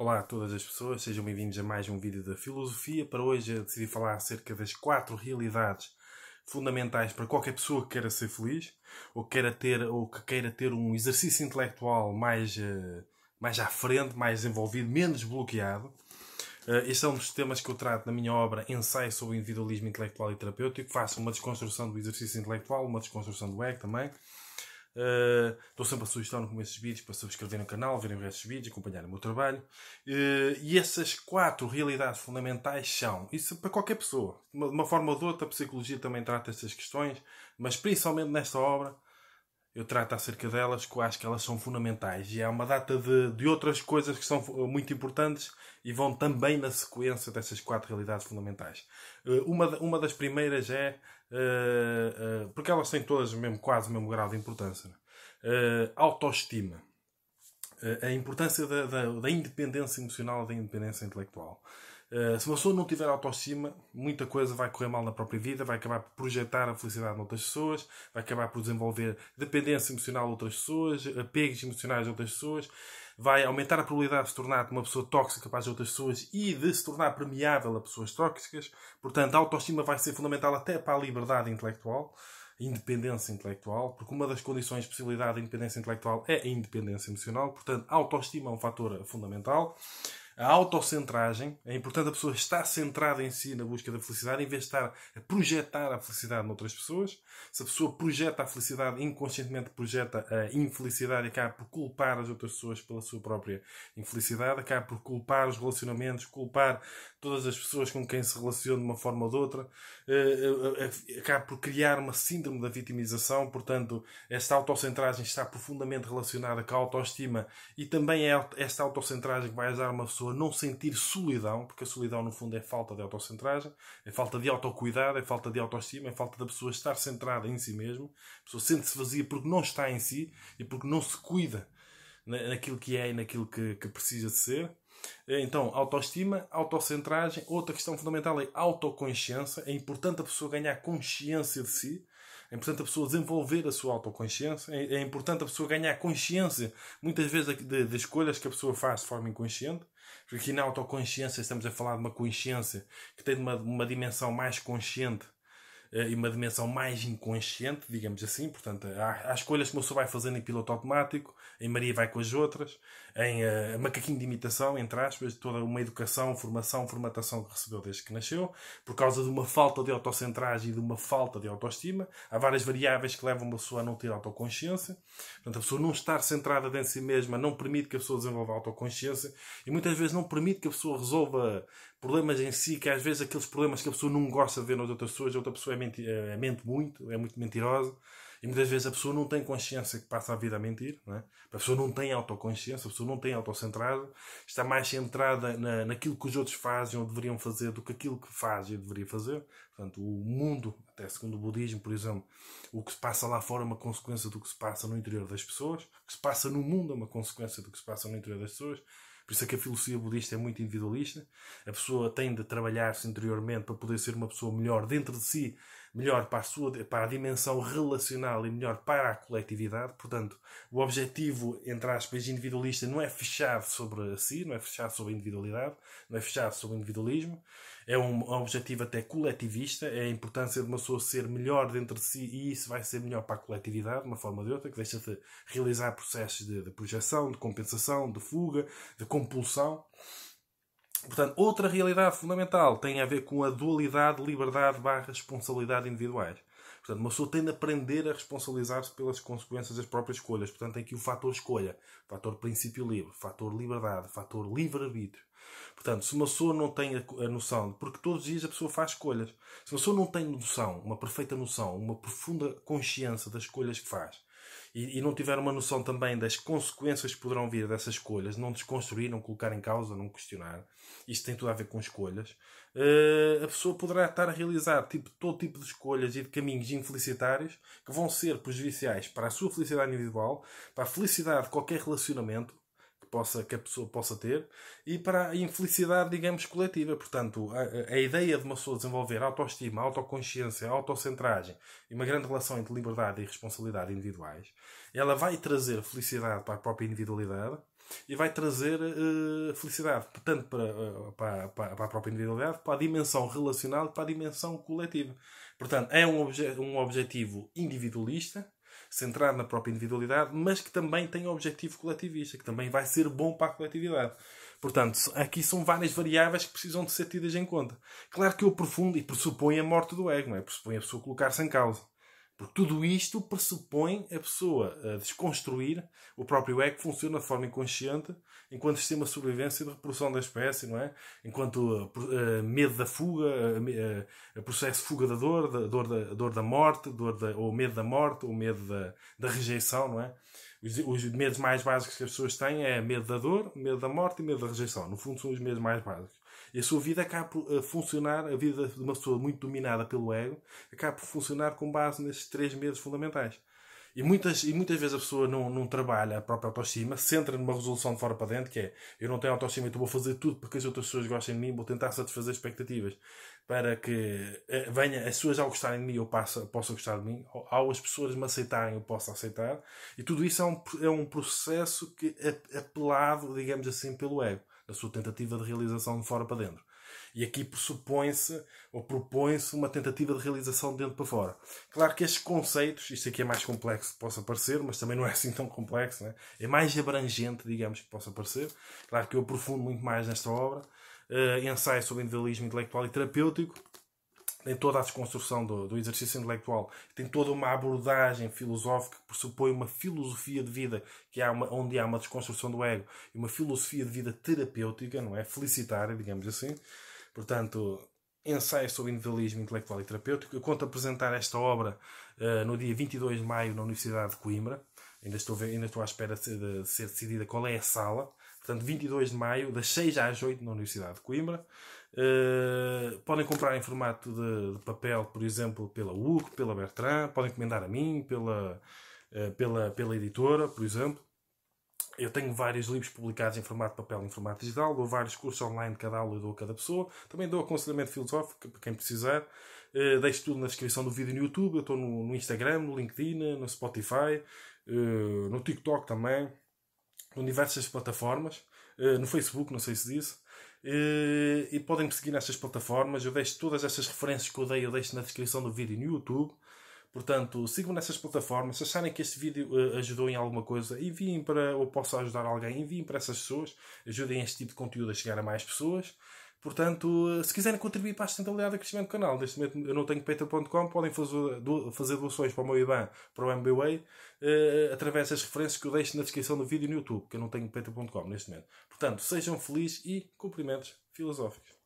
Olá a todas as pessoas, sejam bem-vindos a mais um vídeo da Filosofia. Para hoje eu decidi falar acerca das quatro realidades fundamentais para qualquer pessoa que queira ser feliz ou que queira ter, ou que queira ter um exercício intelectual mais, eh, mais à frente, mais envolvido, menos bloqueado. Eh, Estes são é os temas que eu trato na minha obra Ensaio sobre o Individualismo Intelectual e Terapêutico. Faço uma desconstrução do exercício intelectual, uma desconstrução do EG também Uh, sempre a sugestão no começo dos vídeos para subscreverem o canal, verem os restos dos vídeos, acompanharem o meu trabalho. Uh, e essas quatro realidades fundamentais são, isso para qualquer pessoa, de uma, uma forma ou de outra, a psicologia também trata essas questões, mas principalmente nesta obra, eu trato acerca delas, que eu acho que elas são fundamentais. E há é uma data de, de outras coisas que são eh, muito importantes e vão também na sequência dessas quatro realidades fundamentais. Eh, uma, uma das primeiras é. Eh, porque elas têm todas mesmo, quase o mesmo grau de importância. É? Autoestima. A importância da, da, da independência emocional, da independência intelectual. Eh, se uma pessoa não tiver autoestima, muita coisa vai correr mal na própria vida, vai acabar por projetar a felicidade noutras pessoas, vai acabar por desenvolver dependência emocional a outras pessoas, apegos emocionais a outras pessoas, vai aumentar a probabilidade de se tornar uma pessoa tóxica para as outras pessoas e de se tornar permeável a pessoas tóxicas. Portanto, a autoestima vai ser fundamental até para a liberdade intelectual independência intelectual, porque uma das condições de possibilidade da independência intelectual é a independência emocional, portanto, a autoestima é um fator fundamental a autocentragem. É importante a pessoa estar centrada em si na busca da felicidade, em vez de estar a projetar a felicidade noutras pessoas. Se a pessoa projeta a felicidade, inconscientemente projeta a infelicidade e acaba por culpar as outras pessoas pela sua própria infelicidade, acaba por culpar os relacionamentos, culpar todas as pessoas com quem se relaciona de uma forma ou de outra, eh, eh, eh, acaba por criar uma síndrome da vitimização. Portanto, esta autocentragem está profundamente relacionada com a autoestima e também é esta autocentragem que vai ajudar uma pessoa pessoa não sentir solidão, porque a solidão no fundo é falta de autocentragem, é falta de autocuidado, é falta de autoestima, é falta da pessoa estar centrada em si mesmo. A pessoa sente-se vazia porque não está em si e porque não se cuida naquilo que é e naquilo que, que precisa de ser. Eh, então, autoestima, autocentragem. Outra questão fundamental é autoconsciência. É importante a pessoa ganhar consciência de si é importante a pessoa desenvolver a sua autoconsciência, é, é importante a pessoa ganhar consciência, muitas vezes, das escolhas que a pessoa faz de forma inconsciente. Porque aqui na autoconsciência estamos a falar de uma consciência que tem uma, uma dimensão mais consciente eh, e uma dimensão mais inconsciente, digamos assim. Portanto, há, há escolhas que o meu vai fazendo em piloto automático, em Maria vai com as outras, em uh, macaquinho de imitação, entre aspas, toda uma educação, formação, formatação que recebeu desde que nasceu, por causa de uma falta de autocentragem e de uma falta de autoestima. Há várias variáveis que levam uma pessoa a não ter autoconsciência. Portanto, a pessoa não estar centrada dentro de si mesma não permite que a pessoa desenvolva autoconsciência e muitas vezes não permite que a pessoa resolva problemas em si, que às vezes aqueles problemas que a pessoa não gosta de ver nas outras pessoas, a outra pessoa é menti é, mente muito, é muito mentirosa, e muitas vezes a pessoa não tem consciência que passa a vida a mentir, é? a pessoa não tem autoconsciência, a pessoa não tem autocentrada, está mais centrada na, naquilo que os outros fazem ou deveriam fazer do que aquilo que faz e deveria fazer. Portanto, o mundo, até segundo o budismo, por exemplo, o que se passa lá fora é uma consequência do que se passa no interior das pessoas, o que se passa no mundo é uma consequência do que se passa no interior das pessoas por isso é que a filosofia budista é muito individualista. A pessoa tem de trabalhar-se interiormente para poder ser uma pessoa melhor dentro de si melhor para a, sua, para a dimensão relacional e melhor para a coletividade. Portanto, o objetivo, entre aspas, individualista não é fechado sobre si, não é fechado sobre a individualidade, não é fechado sobre o individualismo. É um objetivo até coletivista, é a importância de uma pessoa ser melhor dentro de si e isso vai ser melhor para a coletividade, de uma forma ou de outra, que deixa de realizar processos de, de projeção, de compensação, de fuga, de compulsão. Portanto, outra realidade fundamental tem a ver com a dualidade liberdade barra responsabilidade individuais. Portanto, uma pessoa tem de aprender a responsabilizar-se pelas consequências das próprias escolhas. Portanto, tem aqui o fator escolha, fator princípio livre, fator liberdade, fator livre-arbítrio. Portanto, se uma pessoa não tem a noção, porque todos os dias a pessoa faz escolhas, se uma pessoa não tem noção, uma perfeita noção, uma profunda consciência das escolhas que faz, e, e, não tiveram uma noção também das consequências que poderão vir dessas escolhas, não desconstruir, não colocar em causa, não questionar, isto tem tudo a ver com escolhas, uh, a pessoa poderá estar a realizar tipo, todo tipo de escolhas e de caminhos infelicitários que vão ser prejudiciais para a sua felicidade individual, para a felicidade de qualquer relacionamento, possa, que a pessoa possa ter e para a infelicidade, digamos, coletiva. Portanto, a, a ideia de uma pessoa desenvolver autoestima, autoconsciência, autocentragem e uma grande relação entre liberdade e responsabilidade individuais, ela vai trazer felicidade para a própria individualidade e vai trazer uh, felicidade, tanto para, uh, para, para, para, a própria individualidade, para a dimensão relacional, para a dimensão coletiva. Portanto, é um, obje um objetivo individualista, centrar na própria individualidade, mas que também tem um objetivo coletivista, que também vai ser bom para a coletividade. Portanto, aqui são várias variáveis que precisam de ser tidas em conta. Claro que eu profundo e pressupõe a morte do ego, não é? pressupõe a pessoa colocar-se em causa. Porque tudo isto pressupõe a pessoa a desconstruir o próprio ego que funciona de forma inconsciente enquanto sistema de sobrevivência e de reprodução da espécie, não é? Enquanto uh, medo da fuga, uh, processo de fuga da dor, da dor da, dor da morte, dor da, ou medo da morte, ou medo da, da rejeição, não é? Os, os, medos mais básicos que as pessoas têm é medo da dor, medo da morte e medo da rejeição. No fundo, são os medos mais básicos. E a sua vida acaba por eh, funcionar, a vida de uma pessoa muito dominada pelo ego, acaba por funcionar com base nesses três medos fundamentais. E muitas, e muitas vezes a pessoa não, não trabalha a própria autoestima, se entra numa resolução de fora para dentro, que é eu não tenho autoestima, então vou fazer tudo para que as outras pessoas gostem de mim, vou tentar satisfazer expectativas para que eh, venha, as pessoas ao gostarem de mim eu passa, possa gostar de mim, ao as pessoas me aceitarem eu possa aceitar, e tudo isso é um, é um processo que é apelado, digamos assim, pelo ego, na sua tentativa de realização de fora para dentro. E aqui pressupõe-se ou propõe-se uma tentativa de realização de dentro para fora. Claro que estes conceitos, isto aqui é mais complexo que possa parecer, mas também não é assim tão complexo, né? é mais abrangente, digamos, que possa parecer. Claro que eu aprofundo muito mais nesta obra. Uh, ensaio sobre individualismo intelectual e terapêutico, tem toda a desconstrução do, do, exercício intelectual, tem toda uma abordagem filosófica que pressupõe uma filosofia de vida que há uma, onde há uma desconstrução do ego e uma filosofia de vida terapêutica, não é? Felicitária, digamos assim. Portanto, ensaio sobre individualismo intelectual e terapêutico. Eu conto apresentar esta obra uh, no dia 22 de maio na Universidade de Coimbra. Ainda estou, ainda estou à espera de ser, de ser decidida qual é a sala. Portanto, 22 de maio, das 6 às 8 na Universidade de Coimbra. Uh, podem comprar em formato de, de, papel, por exemplo, pela UC, pela Bertrand. Podem encomendar a mim, pela, uh, pela, pela editora, por exemplo eu tenho vários livros publicados em formato papel e em formato digital, dou vários cursos online de cada aula e dou a cada pessoa, também dou aconselhamento filosófico para quem precisar. Uh, deixo tudo na descrição do vídeo no YouTube, eu estou no, no, Instagram, no LinkedIn, no Spotify, uh, no TikTok também, em diversas plataformas, uh, no Facebook, não sei se disse. E podem me seguir nestas plataformas, eu deixo todas estas referências que eu dei, eu deixo na descrição do vídeo no YouTube. Portanto, sigam-me nessas plataformas. Se acharem que este vídeo uh, ajudou em alguma coisa, enviem para, ou possa ajudar alguém, enviem para essas pessoas. Ajudem este tipo de conteúdo a chegar a mais pessoas. Portanto, eh, se quiserem contribuir para a sustentabilidade e crescimento do canal, neste momento eu não tenho patreon.com, podem fazer doações para o meu IBAN, para o MBWay, eh, através das referências que eu deixo na descrição do vídeo no YouTube, que eu não tenho patreon.com neste momento. Portanto, sejam felizes e cumprimentos filosóficos.